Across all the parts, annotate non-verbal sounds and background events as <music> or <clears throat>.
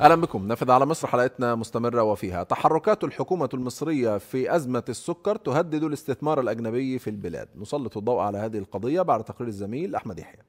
اهلا بكم نافذ على مصر حلقتنا مستمره وفيها تحركات الحكومه المصريه في ازمه السكر تهدد الاستثمار الاجنبي في البلاد نسلط الضوء على هذه القضيه بعد تقرير الزميل احمد يحيى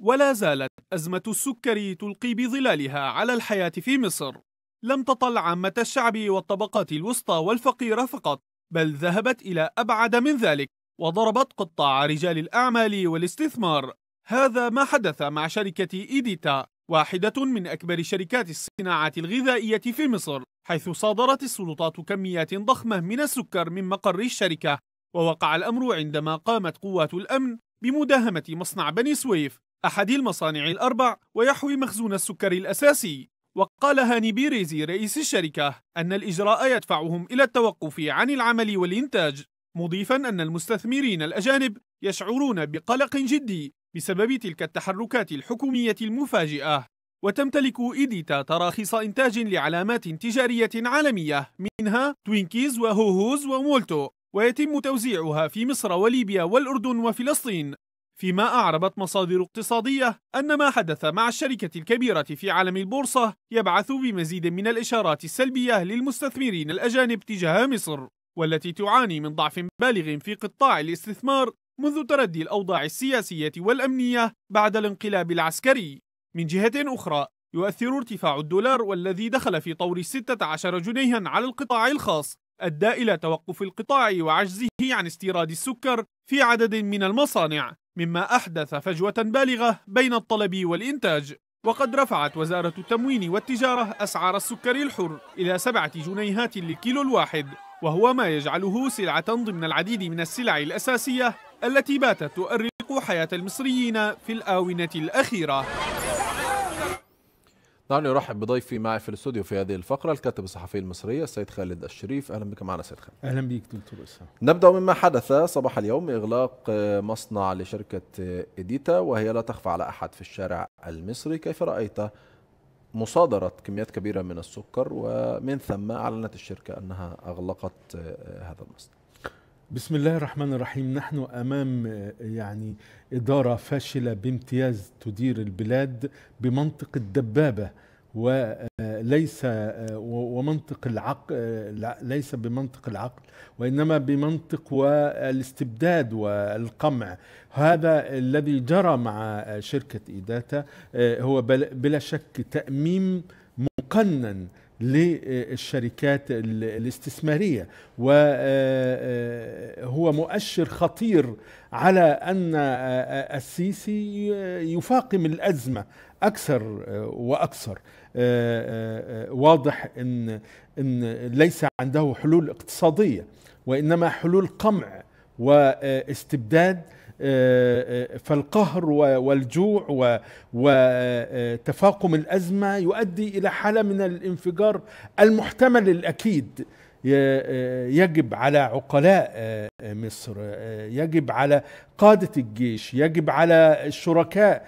ولا زالت ازمه السكر تلقي بظلالها على الحياه في مصر لم تطل عامه الشعب والطبقات الوسطى والفقيره فقط بل ذهبت الى ابعد من ذلك وضربت قطاع رجال الاعمال والاستثمار هذا ما حدث مع شركه ايديتا واحدة من أكبر شركات الصناعات الغذائية في مصر حيث صادرت السلطات كميات ضخمة من السكر من مقر الشركة ووقع الأمر عندما قامت قوات الأمن بمداهمة مصنع بني سويف أحد المصانع الأربع ويحوي مخزون السكر الأساسي وقال هاني بيريزي رئيس الشركة أن الإجراء يدفعهم إلى التوقف عن العمل والإنتاج مضيفا أن المستثمرين الأجانب يشعرون بقلق جدي بسبب تلك التحركات الحكومية المفاجئة وتمتلك إيديتا تراخيص إنتاج لعلامات تجارية عالمية منها توينكيز وهوهوز ومولتو ويتم توزيعها في مصر وليبيا والأردن وفلسطين فيما أعربت مصادر اقتصادية أن ما حدث مع الشركة الكبيرة في عالم البورصة يبعث بمزيد من الإشارات السلبية للمستثمرين الأجانب تجاه مصر والتي تعاني من ضعف بالغ في قطاع الاستثمار منذ تردي الأوضاع السياسية والأمنية بعد الانقلاب العسكري من جهة أخرى يؤثر ارتفاع الدولار والذي دخل في طور 16 جنيها على القطاع الخاص أدى إلى توقف القطاع وعجزه عن استيراد السكر في عدد من المصانع مما أحدث فجوة بالغة بين الطلب والإنتاج وقد رفعت وزارة التموين والتجارة أسعار السكر الحر إلى سبعة جنيهات للكيلو الواحد وهو ما يجعله سلعة ضمن العديد من السلع الأساسية التي باتت تؤرق حياة المصريين في الآونة الأخيرة دعني نعم، أرحب بضيفي معي في الاستوديو في هذه الفقرة الكاتب الصحفي المصري السيد خالد الشريف أهلا بك معنا سيد خالد أهلا بك دكتور اسامه نبدأ مما حدث صباح اليوم إغلاق مصنع لشركة إديتا وهي لا تخفى على أحد في الشارع المصري كيف رأيت مصادرة كميات كبيرة من السكر ومن ثم أعلنت الشركة أنها أغلقت آه، هذا المصنع بسم الله الرحمن الرحيم نحن امام آه، يعني اداره فاشله بامتياز تدير البلاد بمنطقه دبابه وليس آه، آه، ومنطق العقل آه، ليس بمنطق العقل وانما بمنطق والاستبداد والقمع هذا الذي جرى مع شركه ايداتا هو بلا شك تاميم مقنن للشركات الاستثماريه وهو مؤشر خطير على ان السيسي يفاقم الازمه اكثر واكثر آه، آه، واضح ان ان ليس عنده حلول اقتصاديه وانما حلول قمع واستبداد آه، فالقهر والجوع وتفاقم الازمه يؤدي الى حاله من الانفجار المحتمل الاكيد يجب على عقلاء مصر يجب على قاده الجيش يجب على الشركاء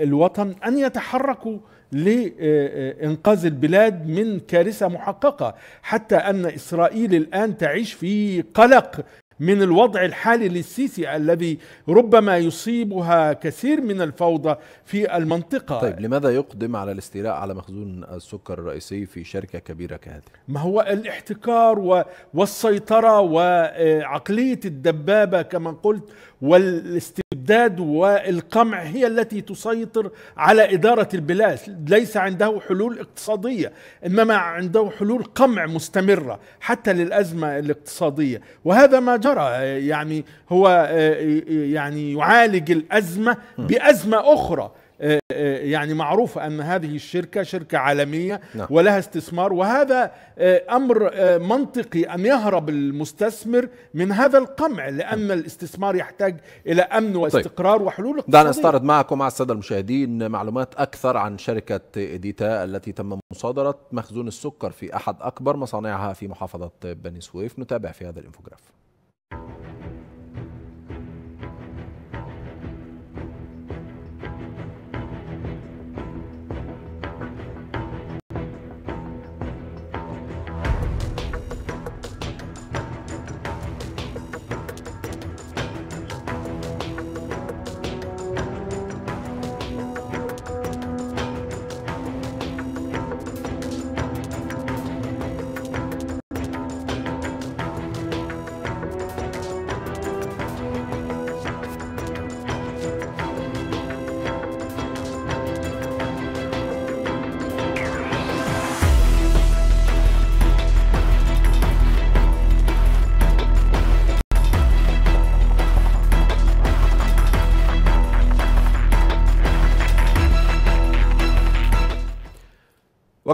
الوطن ان يتحركوا لإنقاذ البلاد من كارثة محققة حتى أن إسرائيل الآن تعيش في قلق من الوضع الحالي للسيسي الذي ربما يصيبها كثير من الفوضى في المنطقة طيب لماذا يقدم على الاستيلاء على مخزون السكر الرئيسي في شركة كبيرة كهذه؟ ما هو الاحتكار والسيطرة وعقلية الدبابة كما قلت والاستيلاء الاستبداد والقمع هي التي تسيطر على إدارة البلاد ليس عنده حلول اقتصادية إنما عنده حلول قمع مستمرة حتى للأزمة الاقتصادية وهذا ما جرى يعني هو آه، آه، يعني يعالج الأزمة بأزمة أخرى آه، آه، يعني معروف أن هذه الشركة شركة عالمية نعم. ولها استثمار وهذا آه، أمر منطقي أن يهرب المستثمر من هذا القمع لأن الاستثمار يحتاج إلى أمن طيب. واستقرار طيب. وحلول اقتصادية دعنا نستعرض معكم مع السادة المشاهدين معلومات أكثر عن شركة إيديتا التي تم مصادرة مخزون السكر في أحد أكبر مصانعها في محافظة بني سويف نتابع في هذا الإنفوجراف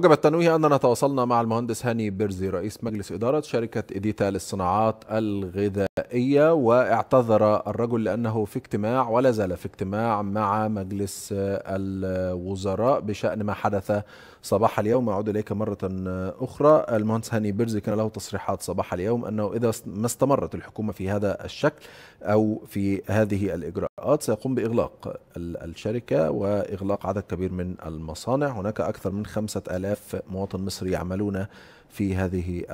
وجب التنويه أننا تواصلنا مع المهندس هاني بيرزي رئيس مجلس إدارة شركة إديتا للصناعات الغذائية واعتذر الرجل لأنه في اجتماع ولا زال في اجتماع مع مجلس الوزراء بشأن ما حدث صباح اليوم أعود إليك مرة أخرى المهندس هاني بيرزي كان له تصريحات صباح اليوم أنه إذا ما استمرت الحكومة في هذا الشكل أو في هذه الإجراءات الإجراءات سيقوم بإغلاق الشركة وإغلاق عدد كبير من المصانع هناك أكثر من خمسة ألاف مواطن مصري يعملون في هذه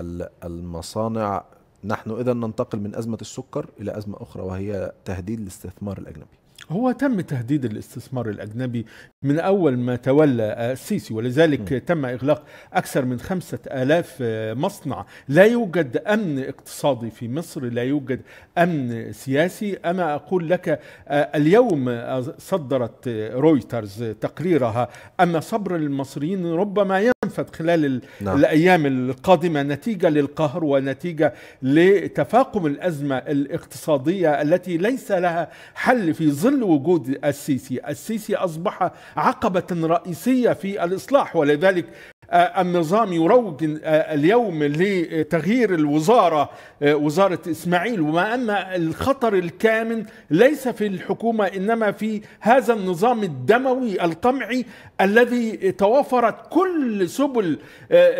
المصانع نحن إذا ننتقل من أزمة السكر إلى أزمة أخرى وهي تهديد الاستثمار الأجنبي هو تم تهديد الاستثمار الأجنبي من أول ما تولى آه، السيسي ولذلك م. تم إغلاق أكثر من خمسة آلاف آه، مصنع لا يوجد أمن اقتصادي في مصر لا يوجد أمن سياسي أنا أقول لك آه، اليوم صدرت رويترز تقريرها أن صبر المصريين ربما ينفد خلال نعم. الأيام القادمة نتيجة للقهر ونتيجة لتفاقم الأزمة الاقتصادية التي ليس لها حل في ظل ظل وجود السيسي السيسي أصبح عقبة رئيسية في الإصلاح ولذلك آه، النظام يروج آه، اليوم لتغيير الوزارة آه، وزارة إسماعيل وما أن الخطر الكامن ليس في الحكومة إنما في هذا النظام الدموي القمعي الذي توفرت كل سبل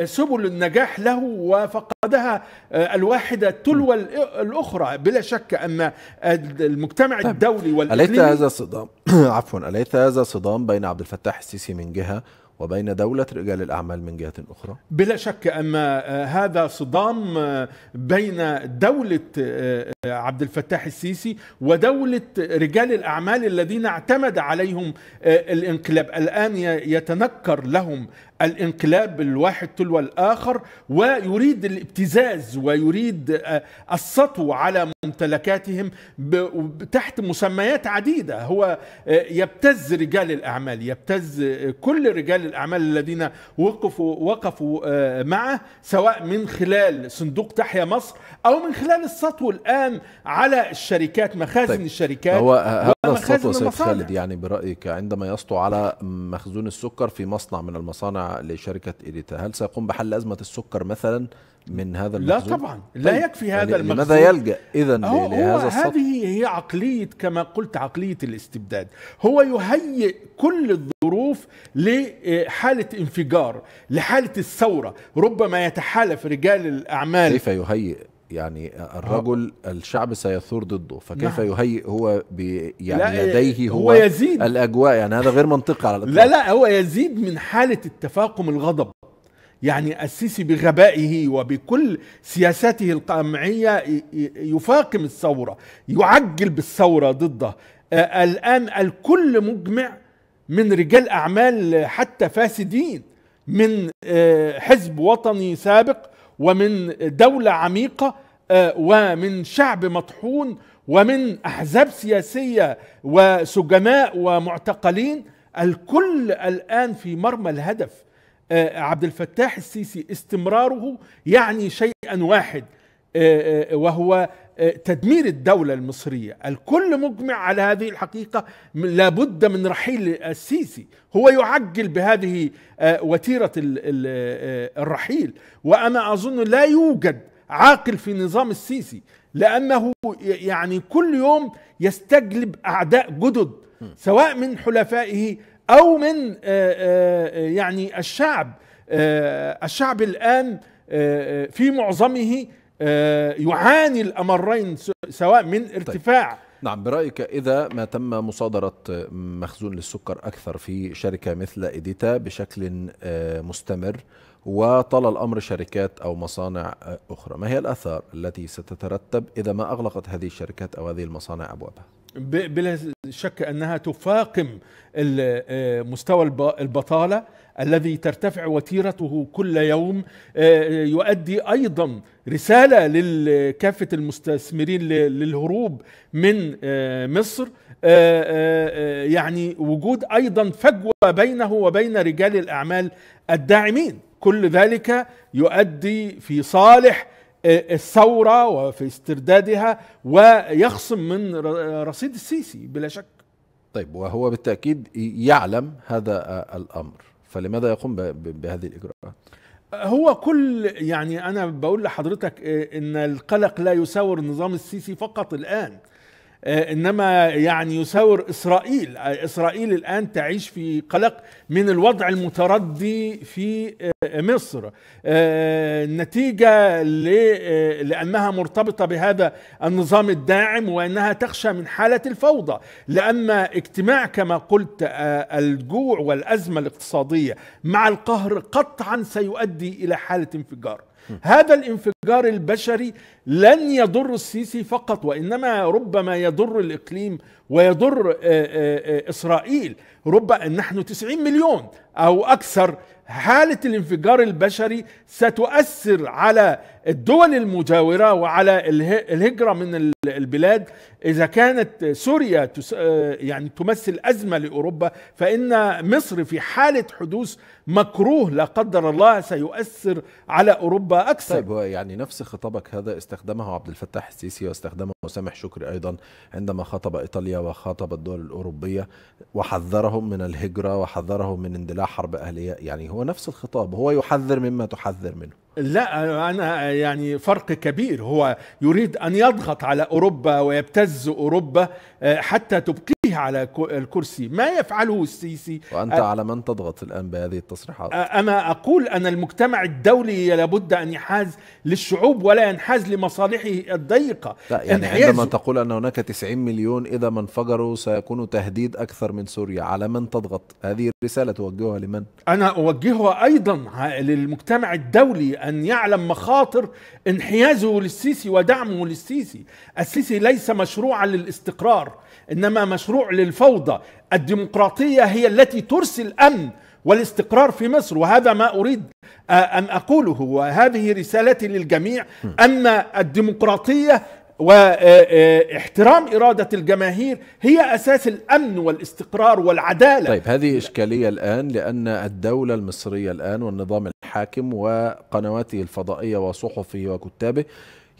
سبل النجاح له وفقدها الواحدة تلو الأخرى بلا شك أن المجتمع طيب. الدولي والإقليمي أليس هذا صدام <clears throat> عفوا أليس هذا صدام بين عبد الفتاح السيسي من جهة وبين دولة رجال الأعمال من جهة أخرى بلا شك أما آه، هذا صدام آه، بين دولة آه، عبد الفتاح السيسي ودولة رجال الأعمال الذين اعتمد عليهم الانقلاب الآن يتنكر لهم الانقلاب الواحد تلو الآخر ويريد الابتزاز ويريد آه، السطو على ممتلكاتهم تحت مسميات عديدة هو آه، يبتز رجال الأعمال يبتز آه، كل رجال الأعمال الذين وقفوا, وقفوا معه سواء من خلال صندوق تحيا مصر أو من خلال السطو الآن على الشركات مخازن طيب. الشركات هو هذا السطو سيد خالد يعني برأيك عندما يسطو على مخزون السكر في مصنع من المصانع لشركه إيديتا هل سيقوم بحل ازمه السكر مثلا من هذا المخزون؟ لا طبعا لا طيب. يكفي هذا يعني المخزون لماذا يلجا اذا لهذا هو هذه هي عقليه كما قلت عقليه الاستبداد هو يهيئ كل الظروف لحاله انفجار لحاله الثوره ربما يتحالف رجال الاعمال كيف يهيئ يعني آه. الرجل أوه. الشعب سيثور ضده فكيف نعم. يهيئ هو بي يعني يديه هو, هو يزيد الاجواء يعني هذا غير منطقي على الأطلاق. لا لا هو يزيد من حاله التفاقم الغضب يعني السيسي بغبائه وبكل سياساته القمعيه يفاقم الثوره يعجل بالثوره ضده آه، الان الكل مجمع من رجال اعمال حتى فاسدين من آه، حزب وطني سابق ومن دولة عميقة آه، ومن شعب مطحون ومن أحزاب سياسية وسجناء ومعتقلين الكل الآن في مرمى الهدف آه، عبد الفتاح السيسي استمراره يعني شيئا واحد آه، وهو تدمير الدولة المصرية الكل مجمع على هذه الحقيقة لابد من رحيل السيسي هو يعجل بهذه آه، وتيرة آه، الرحيل وأنا أظن لا يوجد عاقل في نظام السيسي لأنه يعني كل يوم يستجلب أعداء جدد سواء من حلفائه أو من آه، يعني الشعب الشعب الآن في معظمه آه، يعاني الامرين سواء من طيب. ارتفاع طيب. نعم برأيك إذا ما تم مصادرة مخزون للسكر أكثر في شركة مثل إديتا بشكل آه، مستمر وطال الأمر شركات أو مصانع آه، أخرى ما هي الأثار التي ستترتب إذا ما أغلقت هذه الشركات أو هذه المصانع أبوابها؟ بلا شك أنها تفاقم مستوى البطالة الذي ترتفع وتيرته كل يوم يؤدي أيضا رسالة لكافة المستثمرين للهروب من آه، مصر آه، آه، يعني وجود أيضا فجوة بينه وبين رجال الأعمال الداعمين كل ذلك يؤدي في صالح الثورة وفي استردادها ويخصم من رصيد السيسي بلا شك طيب وهو بالتأكيد يعلم هذا الأمر فلماذا يقوم بهذه الإجراءات؟ هو كل يعني انا بقول لحضرتك إيه، ان القلق لا يساور النظام السيسي فقط الان آه، انما يعني يساور اسرائيل آه، اسرائيل الان تعيش في قلق من الوضع المتردي في آه، مصر نتيجه لانها مرتبطه بهذا النظام الداعم وانها تخشى من حاله الفوضى لأما اجتماع كما قلت الجوع والازمه الاقتصاديه مع القهر قطعا سيؤدي الى حاله انفجار هذا الانفجار الانفجار البشري لن يضر السيسي فقط وانما ربما يضر الاقليم ويضر آه، آه، آه، اسرائيل ربما نحن 90 مليون او اكثر حاله الانفجار البشري ستؤثر على الدول المجاوره وعلى الهجره من البلاد اذا كانت سوريا يعني تمثل ازمه لاوروبا فان مصر في حاله حدوث مكروه لا قدر الله سيؤثر على اوروبا اكثر طيب يعني نفس خطابك هذا استخدمه عبد الفتاح السيسي واستخدمه سامح شكري ايضا عندما خاطب ايطاليا وخاطب الدول الاوروبيه وحذرهم من الهجره وحذرهم من اندلاع حرب اهليه يعني هو نفس الخطاب هو يحذر مما تحذر منه لا انا يعني فرق كبير هو يريد ان يضغط على اوروبا ويبتز اوروبا آه، حتى تبقي به على الكرسي ما يفعله السيسي وأنت أ... على من تضغط الآن بهذه التصريحات أنا أقول أن المجتمع الدولي لابد أن يحاز للشعوب ولا ينحاز لمصالحه الضيقة لا يعني عندما تقول أن هناك 90 مليون إذا ما انفجروا سيكون تهديد أكثر من سوريا على من تضغط هذه الرسالة توجهها لمن؟ أنا أوجهها أيضا للمجتمع الدولي أن يعلم مخاطر انحيازه للسيسي ودعمه للسيسي السيسي ليس مشروعا للاستقرار إنما مشروع مشروع للفوضى الديمقراطية هي التي ترسي الأمن والاستقرار في مصر وهذا ما أريد آه، أن أقوله وهذه رسالتي للجميع أن الديمقراطية واحترام آه، آه، إرادة الجماهير هي أساس الأمن والاستقرار والعدالة طيب هذه إشكالية الآن لأن الدولة المصرية الآن والنظام الحاكم وقنواته الفضائية وصحفه وكتابه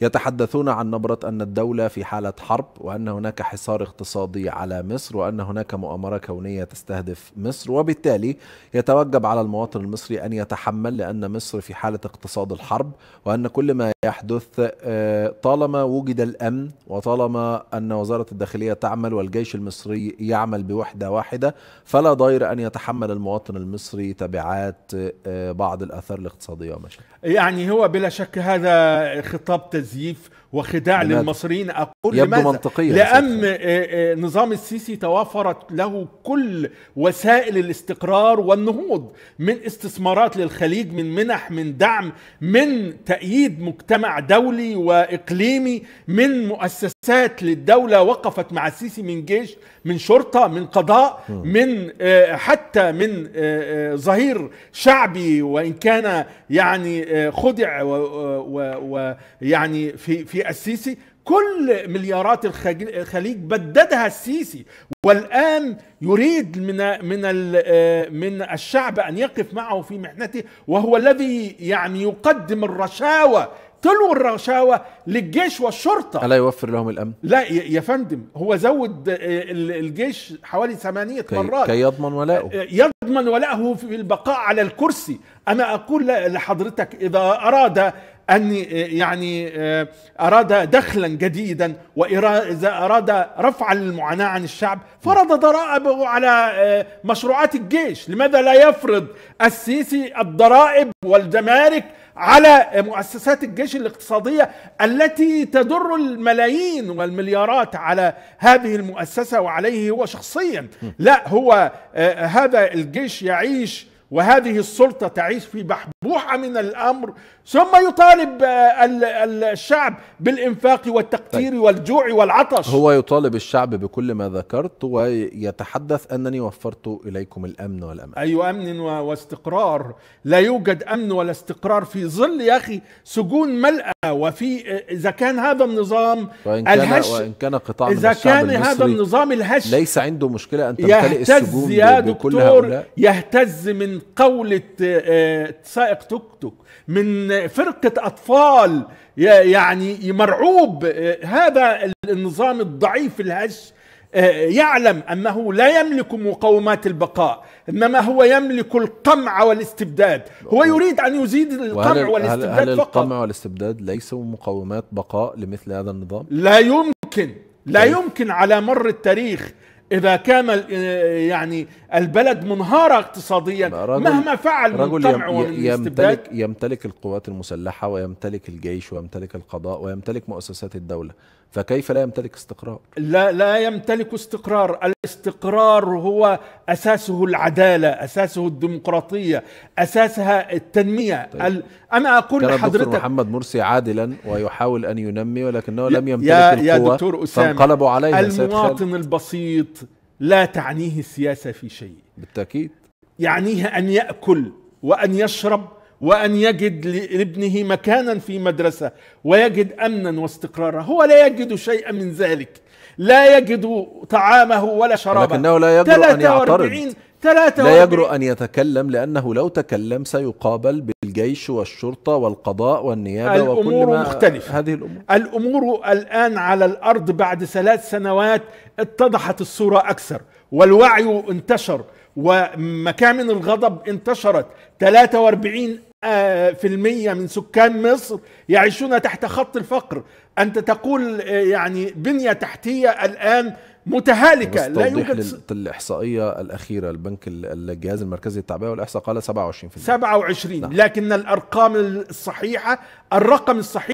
يتحدثون عن نبرة أن الدولة في حالة حرب وأن هناك حصار اقتصادي على مصر وأن هناك مؤامرة كونية تستهدف مصر وبالتالي يتوجب على المواطن المصري أن يتحمل لأن مصر في حالة اقتصاد الحرب وأن كل ما يحدث آه، طالما وجد الأمن وطالما أن وزارة الداخلية تعمل والجيش المصري يعمل بوحدة واحدة فلا ضير أن يتحمل المواطن المصري تبعات آه، بعض الآثار الاقتصادية ومشاكل يعني هو بلا شك هذا خطاب e وخداع يعني للمصريين اقول يبدو لماذا؟ منطقية لأن آه، آه، نظام السيسي توافرت له كل وسائل الاستقرار والنهوض من استثمارات للخليج من منح من دعم من تأييد مجتمع دولي وإقليمي من مؤسسات للدولة وقفت مع السيسي من جيش من شرطة من قضاء من آه، حتى من ظهير شعبي وإن كان يعني خدع ويعني في في في السيسي كل مليارات الخليج بددها السيسي والان يريد من من من الشعب ان يقف معه في محنته وهو الذي يعني يقدم الرشاوى تلو الرشاوى للجيش والشرطه الا يوفر لهم الامن لا يا فندم هو زود آه، الجيش حوالي ثمانية مرات كي يضمن ولاءه آه، يضمن ولاءه في البقاء على الكرسي انا اقول لحضرتك اذا اراد أن يعني آه، أراد دخلا جديدا وإذا أراد رفعا للمعاناة عن الشعب فرض ضرائبه على آه، مشروعات الجيش لماذا لا يفرض السيسي الضرائب والجمارك على مؤسسات الجيش الاقتصادية التي تدر الملايين والمليارات على هذه المؤسسة وعليه هو شخصيا لا هو آه، هذا الجيش يعيش وهذه السلطة تعيش في بحبوحة من الأمر ثم يطالب آه، الشعب بالإنفاق والتقتير طيب. والجوع والعطش هو يطالب الشعب بكل ما ذكرت ويتحدث أنني وفرت إليكم الأمن والأمان أي أيوة أمن واستقرار لا يوجد أمن ولا استقرار في ظل يا أخي سجون ملأة وفي آه، إذا كان هذا النظام وإن كان الهش وإن كان قطاع من إذا كان هذا النظام الهش ليس عنده مشكلة أن تمتلئ السجون يا دكتور بكل هؤلاء يهتز من قولة آه، سائق توك توك من فرقة أطفال يعني مرعوب هذا النظام الضعيف الهش آه، يعلم انه لا يملك مقومات البقاء انما هو يملك القمع والاستبداد هو يريد ان يزيد القمع والاستبداد هل, هل فقط القمع والاستبداد ليسوا مقومات بقاء لمثل هذا النظام لا يمكن لا طيب. يمكن على مر التاريخ اذا كان يعني البلد منهاره اقتصاديا مهما فعل رجل من طمع ومن يمتلك يمتلك القوات المسلحه ويمتلك الجيش ويمتلك القضاء ويمتلك مؤسسات الدوله فكيف لا يمتلك استقرار؟ لا لا يمتلك استقرار، الاستقرار هو اساسه العداله، اساسه الديمقراطيه، اساسها التنميه، طيب. انا اقول كان لحضرتك محمد مرسي عادلا ويحاول ان ينمي ولكنه لم يمتلك يا القوة يا دكتور اسامه فانقلبوا عليه المواطن البسيط لا تعنيه السياسه في شيء بالتاكيد يعنيه ان ياكل وان يشرب وأن يجد لابنه مكانا في مدرسة ويجد أمنا واستقرارا هو لا يجد شيئا من ذلك لا يجد طعامه ولا شرابه لكنه لا يجرؤ أن يعترض لا يجرؤ أن يتكلم لأنه لو تكلم سيقابل بالجيش والشرطة والقضاء والنيابة الأمور وكل ما مختلفة هذه الأمور الأمور الآن على الأرض بعد ثلاث سنوات اتضحت الصورة أكثر والوعي انتشر ومكامن الغضب انتشرت 43 آه، في المية من سكان مصر يعيشون تحت خط الفقر أنت تقول آه، يعني بنية تحتية الآن متهالكة لا يوجد س... الإحصائية الأخيرة البنك الجهاز المركزي للتعبئة والإحصاء قال 27% 27 نعم. لكن الأرقام الصحيحة الرقم الصحيح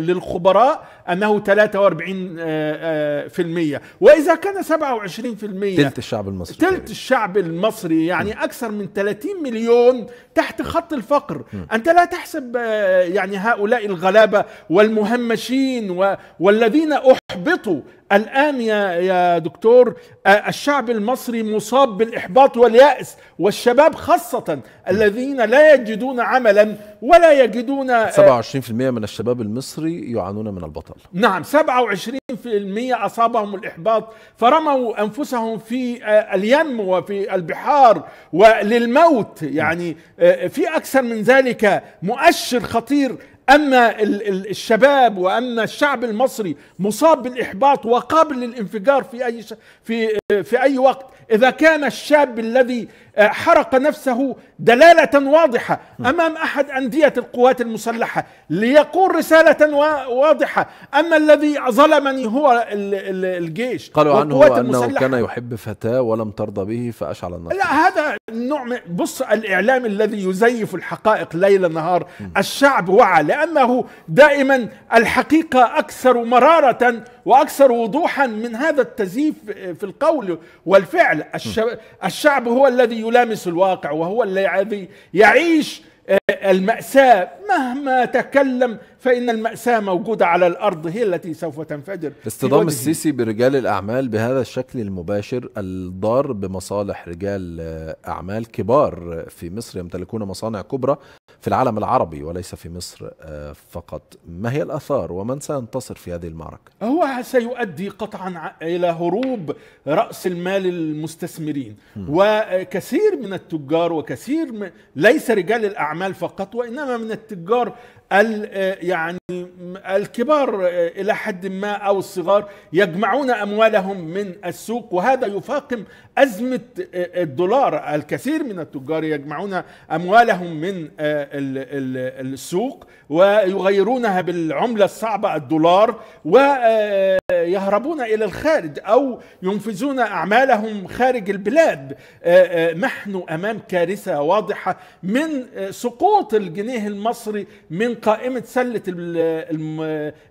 للخبراء أنه 43% آه، آه، وإذا كان 27% تلت الشعب المصري تلت الشعب المصري يعني م. أكثر من 30 مليون تحت خط الفقر م. أنت لا تحسب آه، يعني هؤلاء الغلابة والمهمشين والذين أحبطوا الآن يا يا دكتور آه، الشعب المصري مصاب بالإحباط واليأس والشباب خاصة الذين لا يجدون عملا ولا يجدون 27% آه، من الشباب المصري يعانون من البطل نعم 27% أصابهم الإحباط فرموا أنفسهم في آه، اليم وفي البحار وللموت يعني في أكثر من ذلك مؤشر خطير اما الشباب واما الشعب المصري مصاب بالاحباط وقابل للانفجار في اي في في اي وقت اذا كان الشاب الذي آه، حرق نفسه دلالة واضحة أمام أحد أندية القوات المسلحة ليقول رسالة واضحة أما الذي ظلمني هو الجيش قالوا عنه أنه المسلحة. كان يحب فتاة ولم ترضى به فأشعل النار لا هذا نوع بص الإعلام الذي يزيف الحقائق ليل نهار الشعب وعى لأنه دائما الحقيقة أكثر مرارة وأكثر وضوحا من هذا التزييف في القول والفعل الشعب هو الذي يلامس الواقع وهو الذي يعيش آه، المأساة مهما تكلم فإن المأساة موجودة على الأرض هي التي سوف تنفجر اصطدام السيسي برجال الأعمال بهذا الشكل المباشر الضار بمصالح رجال أعمال كبار في مصر يمتلكون مصانع كبرى في العالم العربي وليس في مصر آه، فقط ما هي الأثار ومن سينتصر في هذه المعركة؟ هو سيؤدي قطعا إلى هروب رأس المال المستثمرين م. وكثير من التجار وكثير من ليس رجال الأعمال فقط وإنما من التجار categórico آه، يعني الكبار آه، الى حد ما او الصغار يجمعون اموالهم من السوق وهذا يفاقم ازمه آه، الدولار الكثير من التجار يجمعون اموالهم من السوق ويغيرونها بالعمله الصعبه الدولار ويهربون الى الخارج او ينفذون اعمالهم خارج البلاد نحن امام كارثه واضحه من سقوط الجنيه المصري من قائمه سله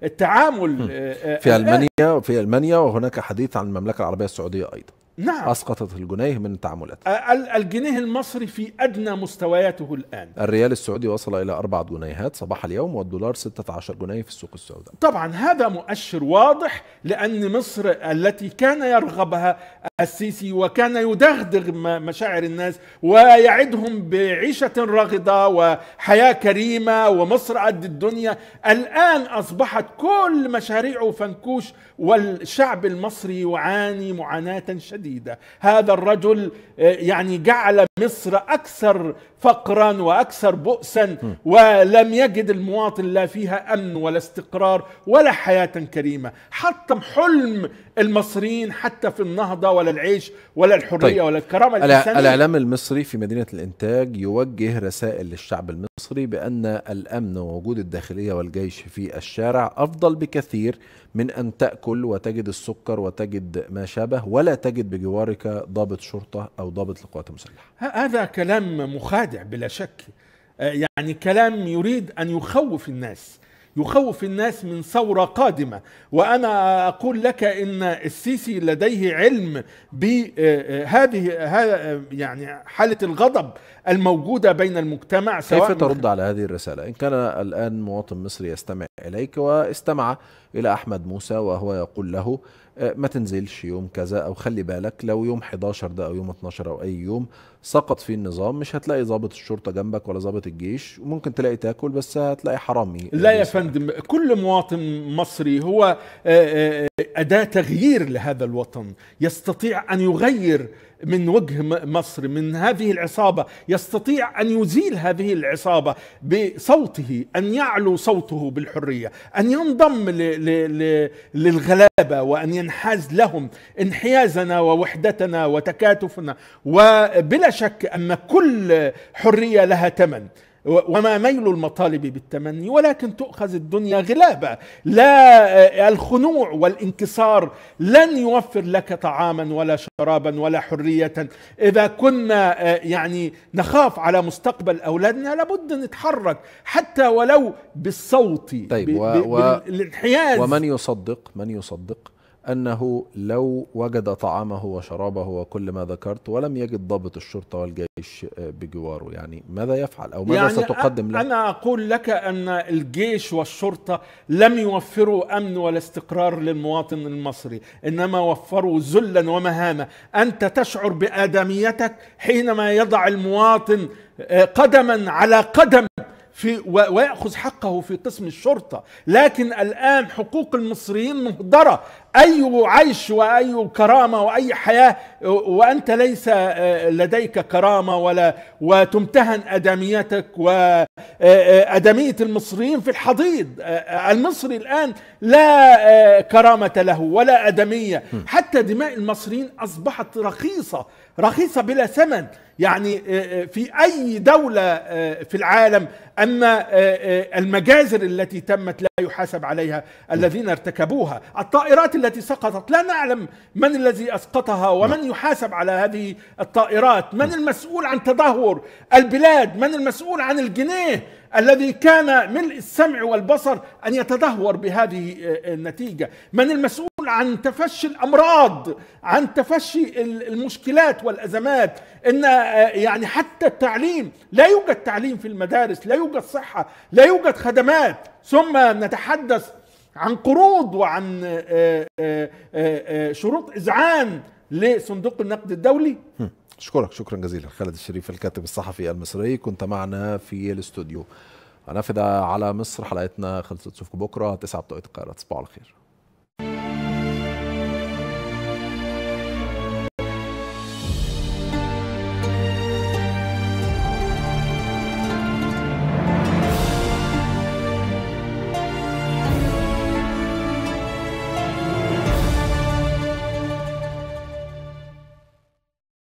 التعامل آه، آه، في المانيا في المانيا وهناك حديث عن المملكه العربيه السعوديه ايضا نعم اسقطت الجنيه من التعاملات آه، الجنيه المصري في ادنى مستوياته الان الريال السعودي وصل الى أربعة جنيهات صباح اليوم والدولار 16 جنيه في السوق السوداء طبعا هذا مؤشر واضح لان مصر التي كان يرغبها السيسي وكان يدغدغ مشاعر الناس ويعدهم بعيشة راغدة وحياة كريمة ومصر قد الدنيا الآن أصبحت كل مشاريعه فنكوش والشعب المصري يعاني معاناة شديدة هذا الرجل آه، يعني جعل مصر أكثر فقرا وأكثر بؤسا ولم يجد المواطن لا فيها أمن ولا استقرار ولا حياة كريمة حطم حلم المصريين حتى في النهضة ولا العيش ولا الحرية طيب. ولا الكرامة الإنسانية الإعلام المصري في مدينة الإنتاج يوجه رسائل للشعب المصري بأن الأمن ووجود الداخلية والجيش في الشارع أفضل بكثير من أن تأكل وتجد السكر وتجد ما شابه ولا تجد بجوارك ضابط شرطة أو ضابط للقوات المسلحة هذا كلام مخادع بلا شك آه، يعني كلام يريد ان يخوف الناس يخوف الناس من ثورة قادمة وأنا أقول لك إن السيسي لديه علم بهذه آه، آه، يعني حالة الغضب الموجودة بين المجتمع سواء كيف ترد على هذه الرسالة إن كان الآن مواطن مصري يستمع إليك واستمع إلى أحمد موسى وهو يقول له أه، ما تنزلش يوم كذا أو خلي بالك لو يوم 11 ده أو يوم 12 أو أي يوم سقط فيه النظام مش هتلاقي ضابط الشرطة جنبك ولا ضابط الجيش وممكن تلاقي تاكل بس هتلاقي حرامي لا يا فندم كل مواطن مصري هو أه، أه، أداة تغيير لهذا الوطن يستطيع أن يغير من وجه مصر من هذه العصابة يستطيع أن يزيل هذه العصابة بصوته أن يعلو صوته بالحرية أن ينضم للغلابة وأن ينحاز لهم انحيازنا ووحدتنا وتكاتفنا وبلا شك أن كل حرية لها ثمن وما ميل المطالب بالتمني ولكن تؤخذ الدنيا غلابة لا آه، الخنوع والانكسار لن يوفر لك طعاما ولا شرابا ولا حرية إذا كنا آه، يعني نخاف على مستقبل أولادنا لابد نتحرك حتى ولو بالصوت طيب و... بالانحياز ومن يصدق من يصدق أنه لو وجد طعامه وشرابه وكل ما ذكرت ولم يجد ضابط الشرطة والجيش آه، بجواره يعني ماذا يفعل أو ماذا يعني ستقدم له أنا أقول لك أن الجيش والشرطة لم يوفروا أمن ولا استقرار للمواطن المصري إنما وفروا ذلا ومهانة أنت تشعر بآدميتك حينما يضع المواطن آه، قدما على قدم في ويأخذ حقه في قسم الشرطة لكن الآن حقوق المصريين مهدرة أي عيش وأي كرامة وأي حياة وأنت ليس آه، لديك كرامة ولا وتمتهن أدميتك وأدمية آه، آه، المصريين في الحضيض المصري الآن لا كرامة له ولا أدمية حتى دماء المصريين أصبحت رخيصة رخيصة بلا ثمن يعني في أي دولة في العالم أما المجازر التي تمت لا يحاسب عليها الذين ارتكبوها الطائرات التي سقطت لا نعلم من الذي اسقطها ومن نعم. يحاسب على هذه الطائرات من نعم. المسؤول عن تدهور البلاد من المسؤول عن الجنيه الذي كان ملء السمع والبصر ان يتدهور بهذه آه، آه، النتيجه من المسؤول عن تفشي الامراض عن تفشي المشكلات والازمات ان آه، يعني حتى التعليم لا يوجد تعليم في المدارس لا يوجد صحه لا يوجد خدمات ثم نتحدث عن قروض وعن آه، آه، آه، شروط إذعان لصندوق النقد الدولي أشكرك شكرا جزيلا خالد الشريف الكاتب الصحفي المصري كنت معنا في الاستوديو هنفذ على مصر حلقتنا خلصت نشوفكم بكرة 9 بتوقيت القاهرة تصبحوا على خير